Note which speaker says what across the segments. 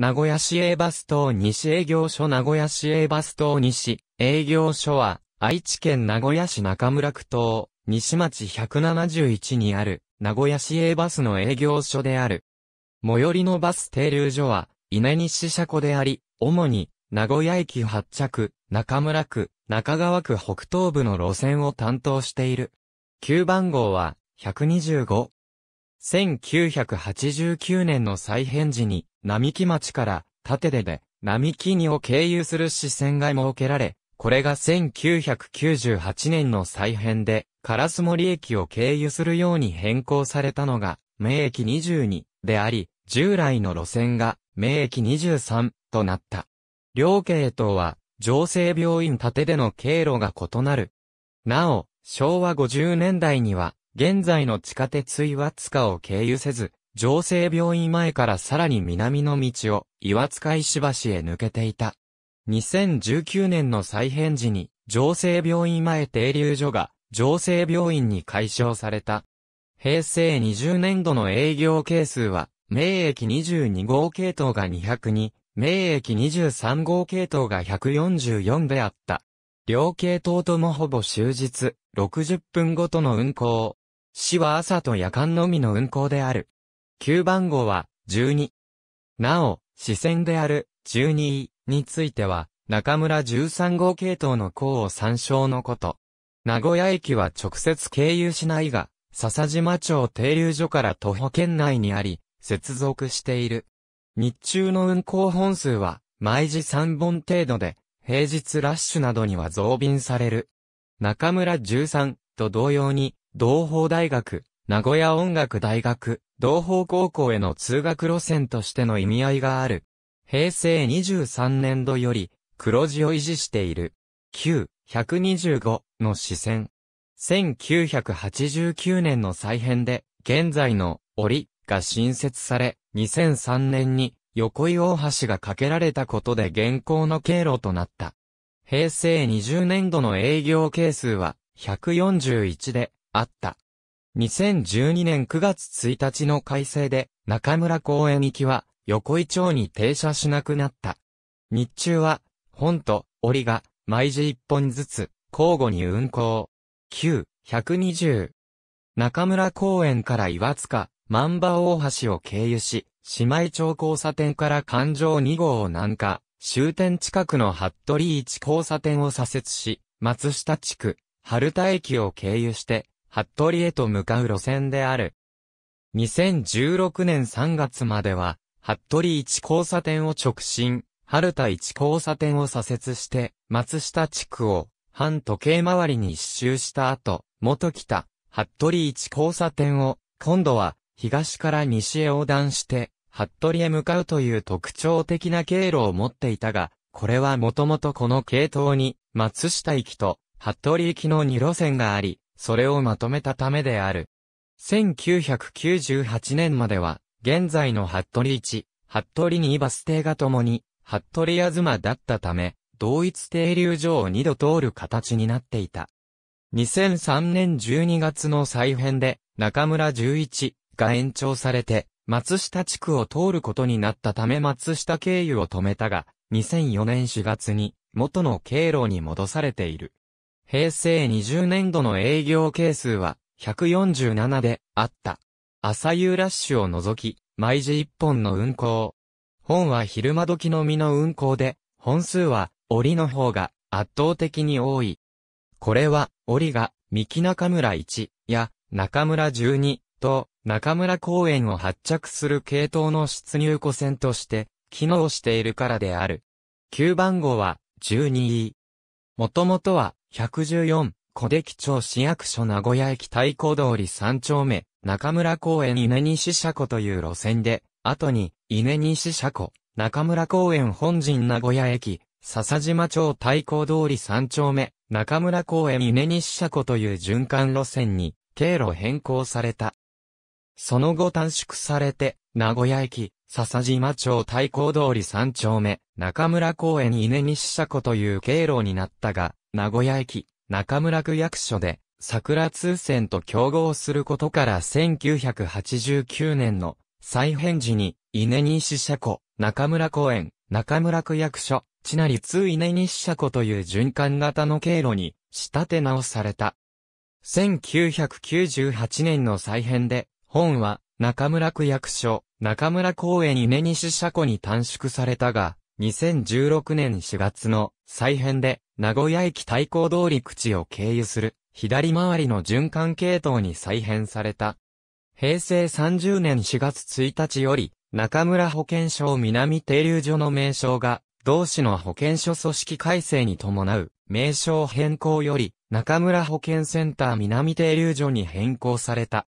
Speaker 1: 名古屋市営バス等西営業所名古屋市営バス等西営業所は、愛知県名古屋市中村区等、西町171にある、名古屋市営バスの営業所である。最寄りのバス停留所は、稲西車庫であり、主に、名古屋駅発着、中村区、中川区北東部の路線を担当している。9番号は、125。1989年の再編時に、並木町から縦でで並木にを経由する支線が設けられ、これが1998年の再編で、烏森駅を経由するように変更されたのが、名駅22であり、従来の路線が名駅23となった。両系統は、情勢病院縦での経路が異なる。なお、昭和50年代には、現在の地下鉄岩塚を経由せず、城西病院前からさらに南の道を岩塚石橋へ抜けていた。2019年の再編時に、城西病院前停留所が城西病院に解消された。平成20年度の営業係数は、名駅22号系統が202、名駅23号系統が144であった。両系統ともほぼ終日、60分ごとの運行。市は朝と夜間のみの運行である。9番号は、12。なお、視線である、12位については、中村13号系統の項を参照のこと。名古屋駅は直接経由しないが、笹島町停留所から徒歩圏内にあり、接続している。日中の運行本数は、毎時3本程度で、平日ラッシュなどには増便される。中村13と同様に、同法大学、名古屋音楽大学、同方高校への通学路線としての意味合いがある。平成23年度より、黒字を維持している。9、125の視線。1989年の再編で、現在の折が新設され、2003年に横井大橋が架けられたことで現行の経路となった。平成20年度の営業係数は141であった。2012年9月1日の改正で、中村公園行きは、横井町に停車しなくなった。日中は、本と、折が、毎時一本ずつ、交互に運行。九、120。中村公園から岩塚、万場大橋を経由し、姉妹町交差点から環状2号を南下、終点近くの服部一交差点を左折し、松下地区、春田駅を経由して、服部へと向かう路線である。2016年3月までは、服部一交差点を直進、春田一交差点を左折して、松下地区を、反時計回りに一周した後、元北、服部一交差点を、今度は、東から西へ横断して、服部へ向かうという特徴的な経路を持っていたが、これはもともとこの系統に、松下行きと、服部行きの2路線があり、それをまとめたためである。1998年までは、現在の服部1、服部2バス停がともに、服部あズマだったため、同一停留所を二度通る形になっていた。2003年12月の再編で、中村11が延長されて、松下地区を通ることになったため松下経由を止めたが、2004年4月に元の経路に戻されている。平成20年度の営業係数は147であった。朝夕ラッシュを除き、毎時1本の運行。本は昼間時のみの運行で、本数は折の方が圧倒的に多い。これは折が三木中村1や中村12と中村公園を発着する系統の出入庫線として機能しているからである。9番号は12位。もともとは114、小出木町市役所名古屋駅太鼓通り3丁目、中村公園稲西車庫という路線で、後に、稲西車庫、中村公園本陣名古屋駅、笹島町太鼓通り3丁目、中村公園稲西車庫という循環路線に、経路変更された。その後短縮されて、名古屋駅、笹島町太鼓通り3丁目、中村公園稲西車庫という経路になったが、名古屋駅、中村区役所で、桜通線と競合することから1989年の再編時に、稲西車庫、中村公園、中村区役所、地り通稲西車庫という循環型の経路に仕立て直された。1998年の再編で、本は中村区役所、中村公園稲西車庫に短縮されたが、2016年4月の再編で名古屋駅対向通り口を経由する、左回りの循環系統に再編された。平成30年4月1日より、中村保健所南停留所の名称が、同市の保健所組織改正に伴う、名称変更より、中村保健センター南停留所に変更された。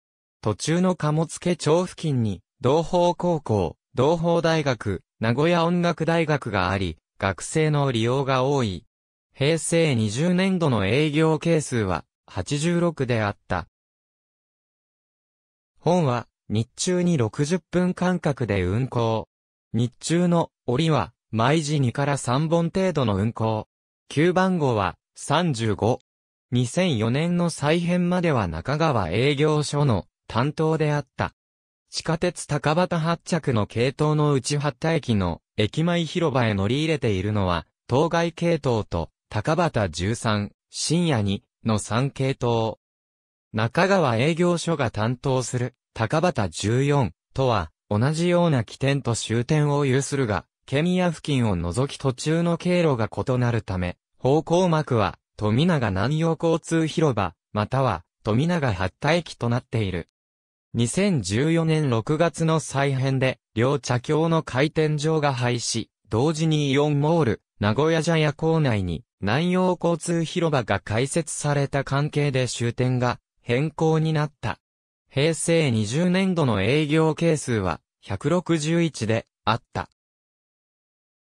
Speaker 1: 途中の貨物家町付近に、同法高校、同法大学、名古屋音楽大学があり、学生の利用が多い。平成20年度の営業係数は86であった。本は日中に60分間隔で運行。日中の折は毎時2から3本程度の運行。9番号は35。2004年の再編までは中川営業所の担当であった。地下鉄高畑発着の系統の内八田駅の駅前広場へ乗り入れているのは、当該系統と高畑13、深夜に、の3系統。中川営業所が担当する、高畑14、とは、同じような起点と終点を有するが、ケミア付近を除き途中の経路が異なるため、方向幕は、富永南洋交通広場、または、富永八田駅となっている。2014年6月の再編で、両茶橋の回転場が廃止、同時にイオンモール、名古屋茶屋構内に南洋交通広場が開設された関係で終点が変更になった。平成20年度の営業係数は161であった。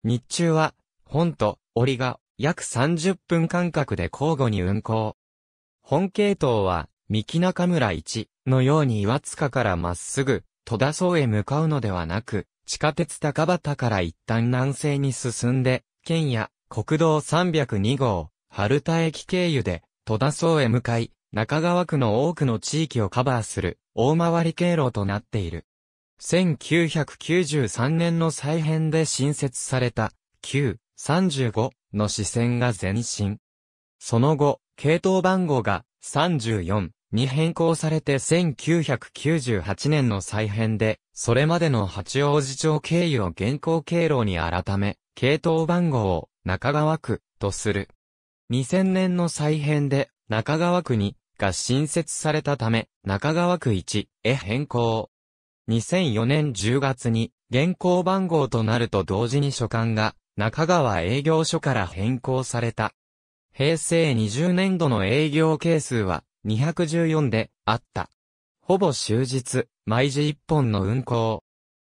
Speaker 1: 日中は本と折が約30分間隔で交互に運行。本系統は三木中村一のように岩塚からまっすぐ戸田荘へ向かうのではなく、地下鉄高畑から一旦南西に進んで、県や国道302号、春田駅経由で、戸田荘へ向かい、中川区の多くの地域をカバーする、大回り経路となっている。1993年の再編で新設された、旧35の支線が前進。その後、系統番号が34に変更されて1998年の再編で、それまでの八王子町経由を現行経路に改め、系統番号を中川区とする。2000年の再編で中川区にが新設されたため、中川区1へ変更。2004年10月に現行番号となると同時に所管が中川営業所から変更された。平成20年度の営業係数は214であった。ほぼ終日、毎時1本の運行。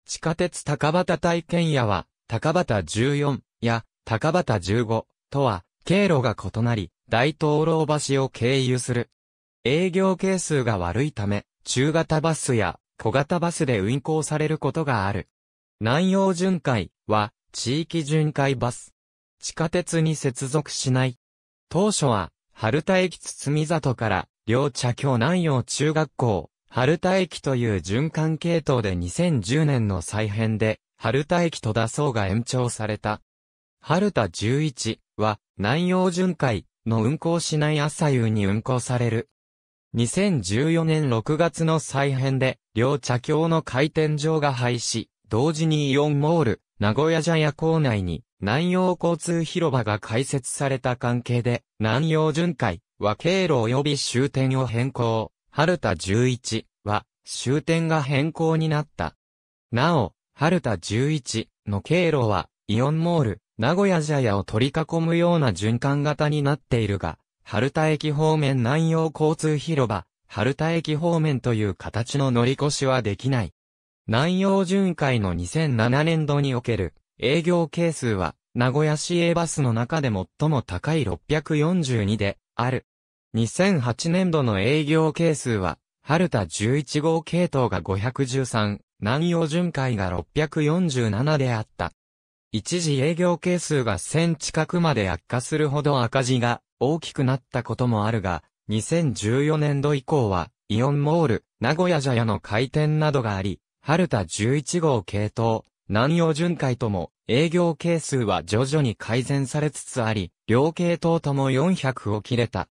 Speaker 1: 地下鉄高畑体験屋は高畑14や高畑15とは経路が異なり、大灯籠橋を経由する。営業係数が悪いため、中型バスや小型バスで運行されることがある。南洋巡回は地域巡回バス。地下鉄に接続しない。当初は、春田駅堤里から、両茶京南洋中学校、春田駅という循環系統で2010年の再編で、春田駅戸田層が延長された。春田11は南洋巡回の運行しない朝夕に運行される。2014年6月の再編で、両茶橋の回転場が廃止、同時にイオンモール、名古屋茶屋構内に南洋交通広場が開設された関係で、南洋巡回は経路及び終点を変更、春田11は終点が変更になった。なお、春田11の経路は、イオンモール、名古屋ジャヤを取り囲むような循環型になっているが、春田駅方面南洋交通広場、春田駅方面という形の乗り越しはできない。南洋巡回の2007年度における営業係数は名古屋市営バスの中で最も高い642である。2008年度の営業係数は春田11号系統が513、南洋巡回が647であった。一時営業係数が1000近くまで悪化するほど赤字が大きくなったこともあるが、2014年度以降は、イオンモール、名古屋茶屋の開店などがあり、春田11号系統、南洋巡回とも、営業係数は徐々に改善されつつあり、両系統とも400を切れた。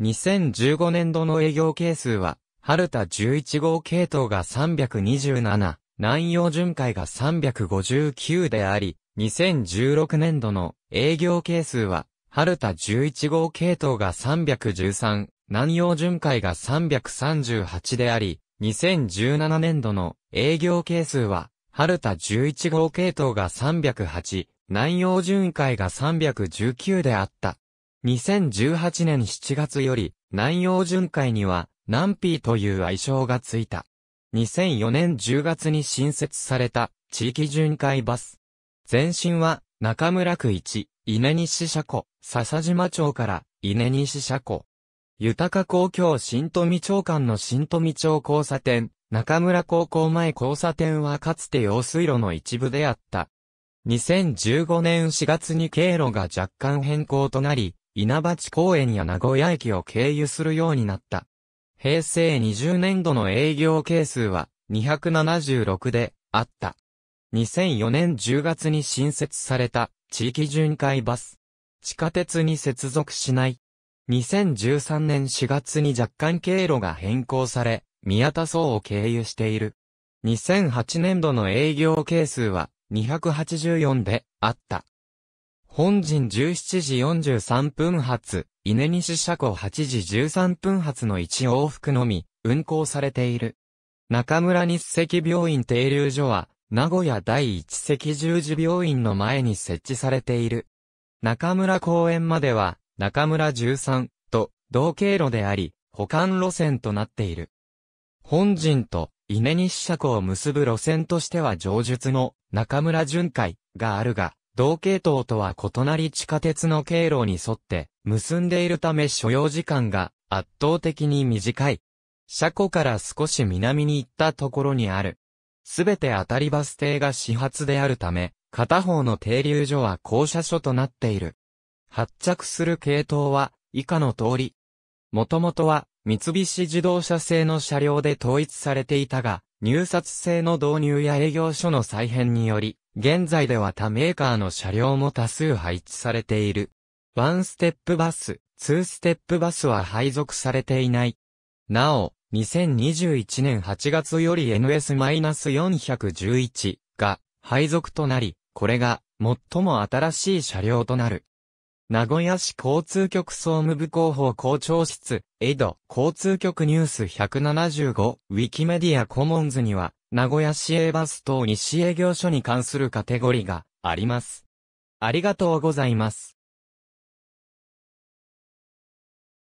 Speaker 1: 2015年度の営業係数は、春田11号系統が327、南洋巡回が359であり、2016年度の営業係数は、春田11号系統が313、南洋巡回が338であり、2017年度の営業係数は、春田11号系統が308、南洋巡回が319であった。2018年7月より、南洋巡回には、ナンピーという愛称がついた。2004年10月に新設された地域巡回バス。前身は中村区一、稲西車庫、笹島町から稲西車庫。豊か公共新富町間の新富町交差点、中村高校前交差点はかつて用水路の一部であった。2015年4月に経路が若干変更となり、稲鉢公園や名古屋駅を経由するようになった。平成20年度の営業係数は276であった。2004年10月に新設された地域巡回バス。地下鉄に接続しない。2013年4月に若干経路が変更され、宮田荘を経由している。2008年度の営業係数は284であった。本陣17時43分発、稲西車庫8時13分発の1往復のみ、運行されている。中村日赤病院停留所は、名古屋第一赤十字病院の前に設置されている。中村公園までは、中村13と同経路であり、保管路線となっている。本陣と稲西車庫を結ぶ路線としては上述の中村巡回があるが、同系統とは異なり地下鉄の経路に沿って結んでいるため所要時間が圧倒的に短い。車庫から少し南に行ったところにある。すべて当たりバス停が始発であるため、片方の停留所は降車所となっている。発着する系統は以下の通り。もともとは三菱自動車製の車両で統一されていたが、入札制の導入や営業所の再編により、現在では他メーカーの車両も多数配置されている。ワンステップバス、ツーステップバスは配属されていない。なお、2021年8月より NS-411 が配属となり、これが最も新しい車両となる。名古屋市交通局総務部広報校長室、エド、交通局ニュース175、ウィキメディアコモンズには、名古屋市営バス等西営業所に関するカテゴリーがあります。ありがとうございます。